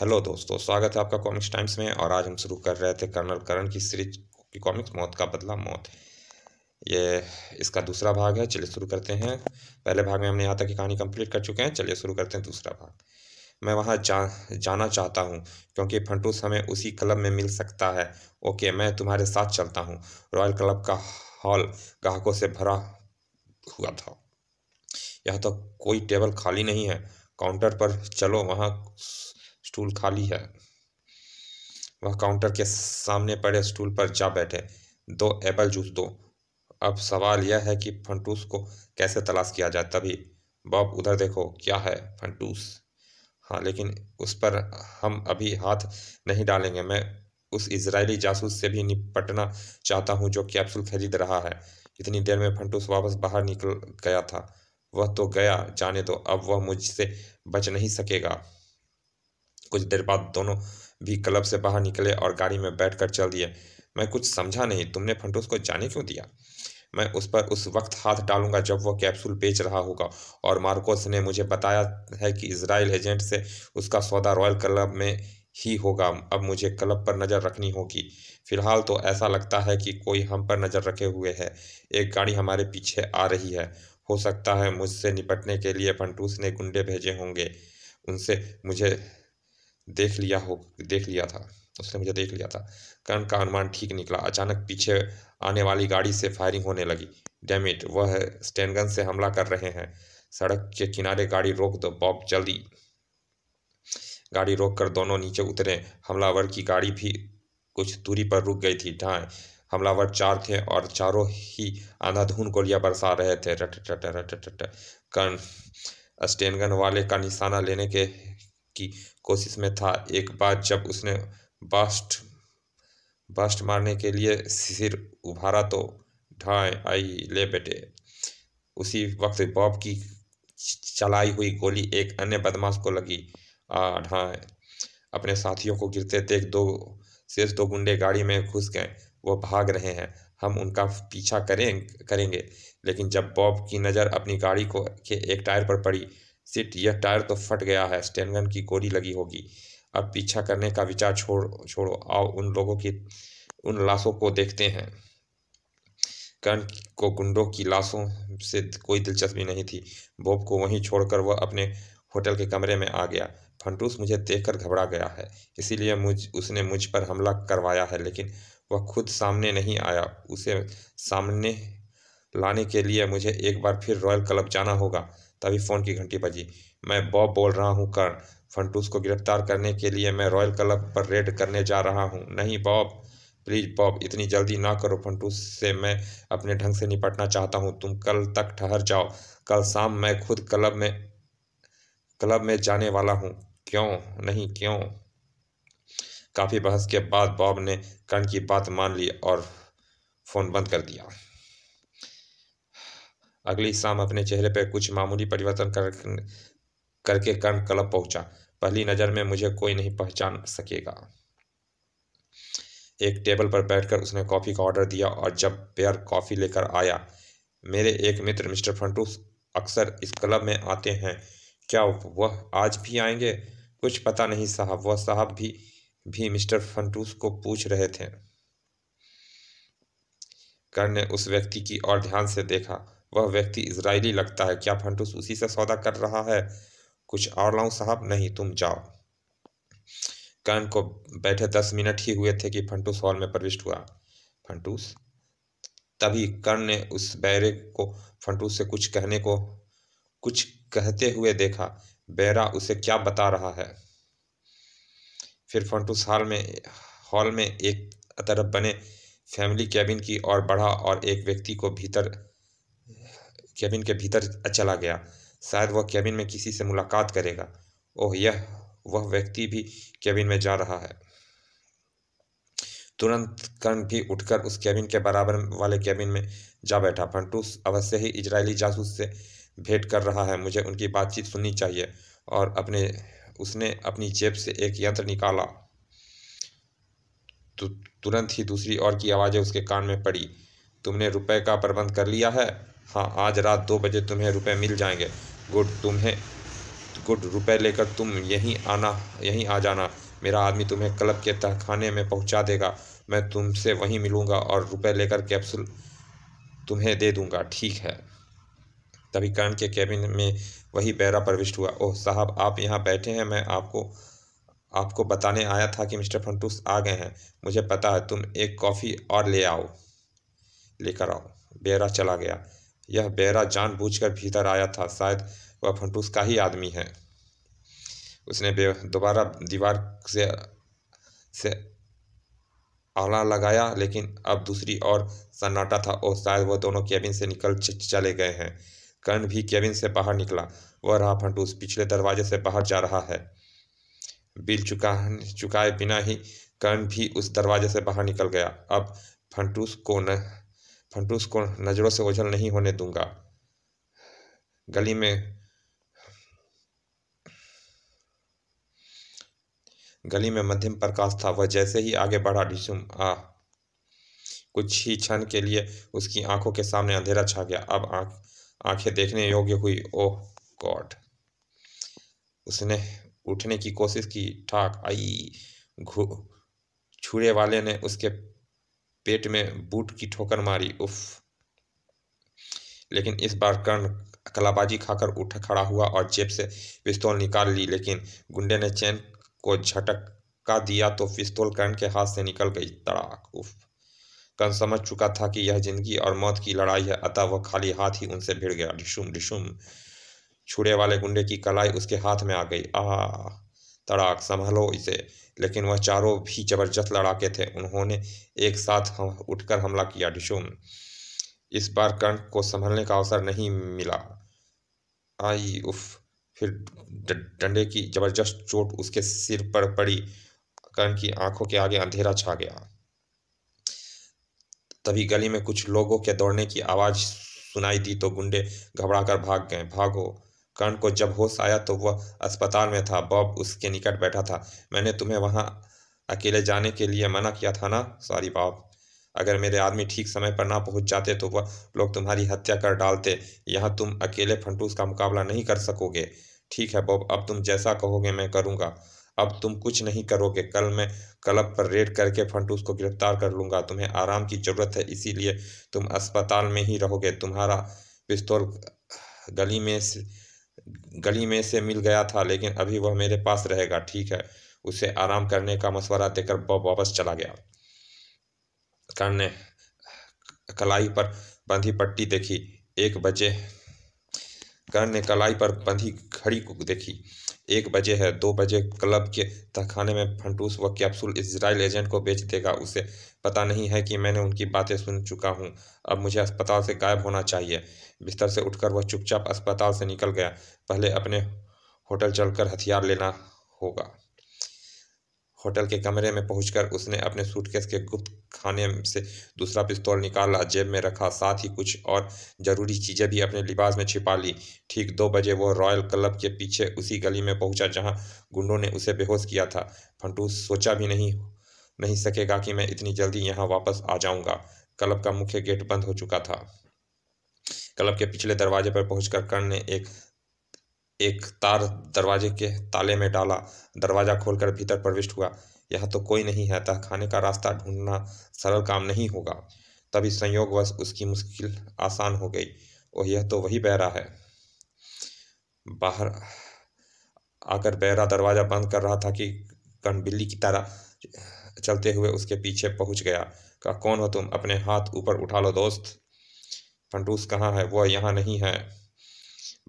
hello दोस्तों स्वागत है आपका कॉमिक्स टाइम्स में और आज हम शुरू कर रहे थे कर्नल करण की सीरीज की कॉमिक्स मौत का बदला मौत ये इसका दूसरा भाग है चलिए शुरू करते हैं पहले भाग में हमने यहाँ तक की कहानी कंप्लीट कर चुके हैं चलिए शुरू करते हैं दूसरा भाग मैं वहाँ जा जाना चाहता हूँ क्योंकि फंटूस हमें उसी क्लब में मिल सकता है ओके मैं तुम्हारे साथ चलता हूँ रॉयल क्लब का हॉल ग्राहकों से भरा हुआ था यहाँ तो कोई टेबल खाली नहीं है काउंटर पर चलो वहाँ स्टूल खाली है वह काउंटर के सामने पड़े स्टूल पर जा बैठे दो एप्पल जूस दो अब सवाल यह है कि फंटूस को कैसे तलाश किया जाए तभी बॉब उधर देखो क्या है फंटूस हाँ लेकिन उस पर हम अभी हाथ नहीं डालेंगे मैं उस इजरायली जासूस से भी निपटना चाहता हूँ जो कैप्सूल खरीद रहा है इतनी देर में फंटूस वापस बाहर निकल गया था वह तो गया जाने दो अब वह मुझसे बच नहीं सकेगा कुछ देर बाद दोनों भी क्लब से बाहर निकले और गाड़ी में बैठ कर चल दिए मैं कुछ समझा नहीं तुमने फंटूस को जाने क्यों दिया मैं उस पर उस वक्त हाथ डालूंगा जब वह कैप्सूल बेच रहा होगा और मार्कोस ने मुझे बताया है कि इसराइल एजेंट से उसका सौदा रॉयल क्लब में ही होगा अब मुझे क्लब पर नज़र रखनी होगी फिलहाल तो ऐसा लगता है कि कोई हम पर नज़र रखे हुए है एक गाड़ी हमारे पीछे आ रही है हो सकता है मुझसे निपटने के लिए फंटूस ने गुंडे भेजे होंगे उनसे मुझे देख लिया हो देख लिया था उसने मुझे देख लिया था कर्ण का अनुमान ठीक निकला अचानक पीछे आने वाली गाड़ी से फायरिंग होने लगी डैमिट वह स्टैंडगन से हमला कर रहे हैं सड़क के किनारे गाड़ी रोक दो बॉब जल्दी गाड़ी रोक कर दोनों नीचे उतरे हमलावर की गाड़ी भी कुछ दूरी पर रुक गई थी ढाए हमलावर चार थे और चारों ही आंधाधुन गोलियां बरसा रहे थे रट रट रट रट कर्ण स्टेनगन वाले का निशाना लेने के की कोशिश में था एक बार जब उसने बास्ट बास्ट मारने के लिए सिर उभारा तो ढाए आई ले बेटे उसी वक्त बॉब की चलाई हुई गोली एक अन्य बदमाश को लगी आ ढाए अपने साथियों को गिरते देख दो शेष दो गुंडे गाड़ी में घुस गए वो भाग रहे हैं हम उनका पीछा करें करेंगे लेकिन जब बॉब की नज़र अपनी गाड़ी को के एक टायर पर पड़ी सिट यह टायर तो फट गया है स्टैंडगन की गोली लगी होगी अब पीछा करने का विचार छोड़ छोड़ो आओ उन लोगों की उन लाशों को देखते हैं कर्ण को गुंडों की लाशों से कोई दिलचस्पी नहीं थी बॉब को वहीं छोड़कर वह अपने होटल के कमरे में आ गया फंटूस मुझे देखकर घबरा गया है इसीलिए मुझ उसने मुझ पर हमला करवाया है लेकिन वह खुद सामने नहीं आया उसे सामने लाने के लिए मुझे एक बार फिर रॉयल क्लब जाना होगा तभी फ़ोन की घंटी बजी मैं बॉब बोल रहा हूँ कर्ण फंटूस को गिरफ्तार करने के लिए मैं रॉयल क्लब पर रेड करने जा रहा हूँ नहीं बॉब प्लीज़ बॉब इतनी जल्दी ना करो फंटूस से मैं अपने ढंग से निपटना चाहता हूँ तुम कल तक ठहर जाओ कल शाम मैं खुद क्लब में क्लब में जाने वाला हूँ क्यों नहीं क्यों काफ़ी बहस के बाद बॉब ने कर्ण की बात मान ली और फ़ोन बंद कर दिया अगली शाम अपने चेहरे पर कुछ मामूली परिवर्तन कर करके कर्ण क्लब पहुंचा पहली नज़र में मुझे कोई नहीं पहचान सकेगा एक टेबल पर बैठकर उसने कॉफ़ी का ऑर्डर दिया और जब पेयर कॉफ़ी लेकर आया मेरे एक मित्र मिस्टर फंटूस अक्सर इस क्लब में आते हैं क्या वह आज भी आएंगे कुछ पता नहीं साहब वह साहब भी भी मिस्टर फंटूस को पूछ रहे थे कर्ण ने उस व्यक्ति की ओर ध्यान से देखा वह व्यक्ति इसराइली लगता है क्या फंटूस उसी से सौदा कर रहा है कुछ और लाऊं साहब नहीं तुम जाओ कर्ण को बैठे दस मिनट ही हुए थे कि फंटूस हॉल में प्रविष्ट हुआ फंटूस तभी कर्ण ने उस बैरे को फंटूस से कुछ कहने को कुछ कहते हुए देखा बैरा उसे क्या बता रहा है फिर फंटूस हॉल में हॉल में एक तरफ बने फैमिली कैबिन की ओर बढ़ा और एक व्यक्ति को भीतर केबिन के भीतर चला गया शायद वह केबिन में किसी से मुलाकात करेगा ओह यह वह व्यक्ति भी केबिन में जा रहा है तुरंत कर्ण भी उठकर उस कैबिन के बराबर वाले कैबिन में जा बैठा फंटूस अवश्य ही इजरायली जासूस से भेंट कर रहा है मुझे उनकी बातचीत सुननी चाहिए और अपने उसने अपनी जेब से एक यंत्र निकाला तो तुरंत ही दूसरी ओर की आवाज़ें उसके कान में पड़ी तुमने रुपए का प्रबंध कर लिया है हाँ आज रात दो बजे तुम्हें रुपए मिल जाएंगे गुड तुम्हें गुड रुपए लेकर तुम यहीं आना यहीं आ जाना मेरा आदमी तुम्हें क्लब के तहखाने में पहुंचा देगा मैं तुमसे वहीं मिलूंगा और रुपए लेकर कैप्सूल तुम्हें दे दूंगा ठीक है तभी कर्ण के कैबिन में वही बैरा प्रविष्ट हुआ ओह साहब आप यहाँ बैठे हैं मैं आपको आपको बताने आया था कि मिस्टर फंटूस आ गए हैं मुझे पता है तुम एक कॉफ़ी और ले आओ लेकर आओ बेरा चला गया यह बेरा जानबूझकर भीतर आया था शायद वह फंटूस का ही आदमी है उसने दोबारा दीवार से से आला लगाया लेकिन अब दूसरी ओर सन्नाटा था और शायद वह दोनों कैबिन से निकल चले गए हैं कर्ण भी कैबिन से बाहर निकला वह रहा फंटूस पिछले दरवाजे से बाहर जा रहा है बिल चुका चुकाए बिना ही कर्ण भी उस दरवाजे से बाहर निकल गया अब फंटूस को न फंटूस तो को नज़रों से ओझल नहीं होने दूंगा गली में गली में मध्यम प्रकाश था वह जैसे ही आगे बढ़ा डिशुम आ कुछ ही क्षण के लिए उसकी आंखों के सामने अंधेरा छा गया अब आंख आंखें देखने योग्य हुई ओह गॉड उसने उठने की कोशिश की ठाक आई छूरे वाले ने उसके पेट में बूट की ठोकर मारी उफ लेकिन इस बार कर्ण कलाबाजी खाकर उठ खड़ा हुआ और जेब से पिस्तौल निकाल ली लेकिन गुंडे ने चैन को झटका दिया तो पिस्तौल कर्ण के हाथ से निकल गई तड़ाक उफ कर्ण समझ चुका था कि यह जिंदगी और मौत की लड़ाई है अतः वह खाली हाथ ही उनसे भिड़ गया ढिशुम ढिशुम छुड़े वाले गुंडे की कलाई उसके हाथ में आ गई आह तड़ाक संभालो इसे लेकिन वह चारों भी जबरदस्त लड़ाके थे उन्होंने एक साथ हम उठकर हमला किया डिशुम इस बार कर्ण को संभलने का अवसर नहीं मिला आई उफ फिर डंडे की जबरदस्त चोट उसके सिर पर पड़ी कर्ण की आंखों के आगे अंधेरा छा गया तभी गली में कुछ लोगों के दौड़ने की आवाज़ सुनाई दी तो गुंडे घबराकर भाग गए भागो कर्ण को जब होश आया तो वह अस्पताल में था बॉब उसके निकट बैठा था मैंने तुम्हें वहाँ अकेले जाने के लिए मना किया था ना सॉरी बॉब अगर मेरे आदमी ठीक समय पर ना पहुंच जाते तो वह लोग तुम्हारी हत्या कर डालते यहाँ तुम अकेले फंटूस का मुकाबला नहीं कर सकोगे ठीक है बॉब अब तुम जैसा कहोगे मैं करूँगा अब तुम कुछ नहीं करोगे कल मैं क्लब पर रेड करके फंटूस को गिरफ्तार कर लूँगा तुम्हें आराम की ज़रूरत है इसीलिए तुम अस्पताल में ही रहोगे तुम्हारा पिस्तौल गली में गली में से मिल गया था लेकिन अभी वह मेरे पास रहेगा ठीक है उसे आराम करने का मशवरा देकर वह वापस चला गया करने कलाई पर बंधी पट्टी देखी एक बजे कर्ण ने कलाई पर बंधी घड़ी को देखी एक बजे है दो बजे क्लब के तहखाने में फंटूस व कैप्सूल इसराइल एजेंट को बेच देगा उसे पता नहीं है कि मैंने उनकी बातें सुन चुका हूँ अब मुझे अस्पताल से गायब होना चाहिए बिस्तर से उठकर वह चुपचाप अस्पताल से निकल गया पहले अपने होटल चलकर हथियार लेना होगा होटल के कमरे में पहुंचकर उसने अपने सूटकेस के गुप्त खाने से दूसरा पिस्तौल निकाला जेब में रखा साथ ही कुछ और ज़रूरी चीज़ें भी अपने लिबास में छिपा ली ठीक दो बजे वह रॉयल क्लब के पीछे उसी गली में पहुंचा जहां गुंडों ने उसे बेहोश किया था फंटू सोचा भी नहीं नहीं सकेगा कि मैं इतनी जल्दी यहाँ वापस आ जाऊँगा क्लब का मुख्य गेट बंद हो चुका था क्लब के पिछले दरवाजे पर पहुंचकर कर्ण ने एक एक तार दरवाजे के ताले में डाला दरवाज़ा खोलकर भीतर प्रविष्ट हुआ यह तो कोई नहीं है तहखाने खाने का रास्ता ढूंढना सरल काम नहीं होगा तभी संयोगवश उसकी मुश्किल आसान हो गई और यह तो वही बहरा है बाहर आकर बहरा दरवाज़ा बंद कर रहा था कि कण बिल्ली की तरह चलते हुए उसके पीछे पहुंच गया कहा कौन हो तुम अपने हाथ ऊपर उठा लो दोस्त फंडूस कहाँ है वह यहाँ नहीं है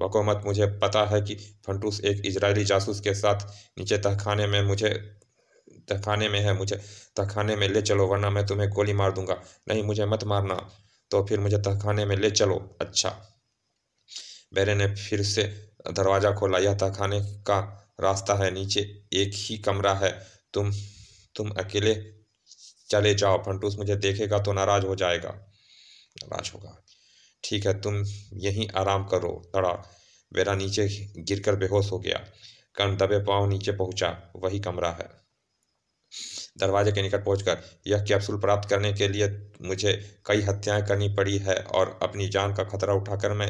बकोमत मुझे पता है कि फंटूस एक इजरायली जासूस के साथ नीचे तहखाने में मुझे तहखाने में है मुझे तहखाने में ले चलो वरना मैं तुम्हें गोली मार दूंगा नहीं मुझे मत मारना तो फिर मुझे तहखाने में ले चलो अच्छा बेरे ने फिर से दरवाज़ा खोला यह तहखाने का रास्ता है नीचे एक ही कमरा है तुम तुम अकेले चले जाओ फंटूस मुझे देखेगा तो नाराज़ हो जाएगा नाराज़ होगा ठीक है तुम यहीं आराम करो तड़ा वेरा नीचे गिरकर बेहोश हो गया कर्ण दबे पाँव नीचे पहुंचा वही कमरा है दरवाजे के निकट पहुंचकर यह कैप्सूल प्राप्त करने के लिए मुझे कई हत्याएं करनी पड़ी है और अपनी जान का खतरा उठाकर मैं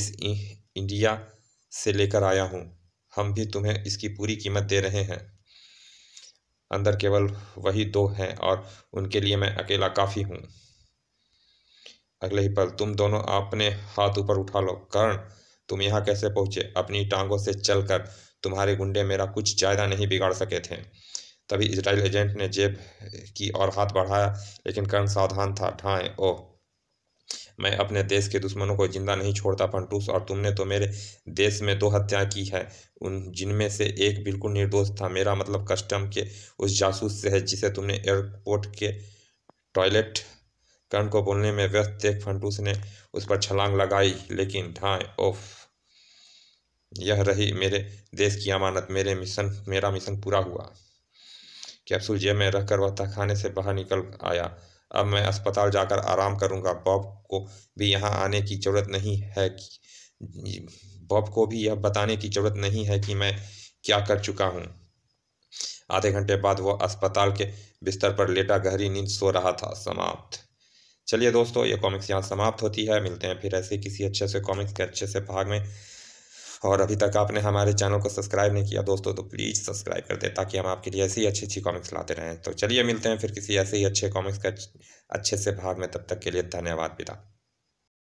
इस इंडिया से लेकर आया हूं हम भी तुम्हें इसकी पूरी कीमत दे रहे हैं अंदर केवल वही दो हैं और उनके लिए मैं अकेला काफ़ी हूँ अगले ही पल तुम दोनों अपने हाथ ऊपर उठा लो कर्ण तुम यहाँ कैसे पहुँचे अपनी टांगों से चलकर तुम्हारे गुंडे मेरा कुछ ज़्यादा नहीं बिगाड़ सके थे तभी इसराइल एजेंट ने जेब की और हाथ बढ़ाया लेकिन कर्ण सावधान था ठाएँ ओह मैं अपने देश के दुश्मनों को जिंदा नहीं छोड़ता पंटूस और तुमने तो मेरे देश में दो हत्याएं की है उन जिनमें से एक बिल्कुल निर्दोष था मेरा मतलब कस्टम के उस जासूस से है जिसे तुमने एयरपोर्ट के टॉयलेट कर्ण को बोलने में व्यस्त देख फंटूस ने उस पर छलांग लगाई लेकिन ठाए ओफ यह रही मेरे देश की अमानत मेरे मिशन मेरा मिशन पूरा हुआ कैप्सूल जेब में रखकर वह तखाने से बाहर निकल आया अब मैं अस्पताल जाकर आराम करूंगा बॉब को भी यहाँ आने की ज़रूरत नहीं है कि बॉब को भी यह बताने की ज़रूरत नहीं है कि मैं क्या कर चुका हूँ आधे घंटे बाद वह अस्पताल के बिस्तर पर लेटा गहरी नींद सो रहा था समाप्त चलिए दोस्तों ये कॉमिक्स यहाँ समाप्त होती है मिलते हैं फिर ऐसे किसी अच्छे से कॉमिक्स के अच्छे से भाग में और अभी तक आपने हमारे चैनल को सब्सक्राइब नहीं किया दोस्तों तो प्लीज़ सब्सक्राइब कर दें ताकि हम आपके लिए ऐसी ही अच्छी अच्छी कॉमिक्स लाते रहें तो चलिए मिलते हैं फिर किसी ऐसे ही अच्छे कॉमिक्स के अच्छे से भाग में तब तक के लिए धन्यवाद पिता